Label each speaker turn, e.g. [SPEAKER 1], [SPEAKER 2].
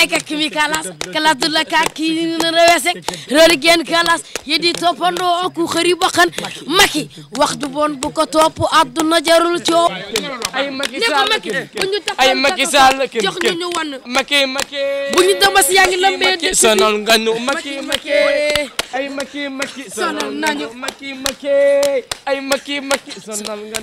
[SPEAKER 1] layka kimi kalas kala dulla ka kini rewese rori gen kalas yedi topando on ku xari bakkan maki waxtu bon bu ko top aduna jarul ci
[SPEAKER 2] ay
[SPEAKER 3] maki sal ay maki sal jox ñu wan maki maki
[SPEAKER 2] bu ñu dama si yaangi lambe de sonal maki
[SPEAKER 4] maki ay maki maki sonal nañu maki maki ay maki maki sonal
[SPEAKER 5] nga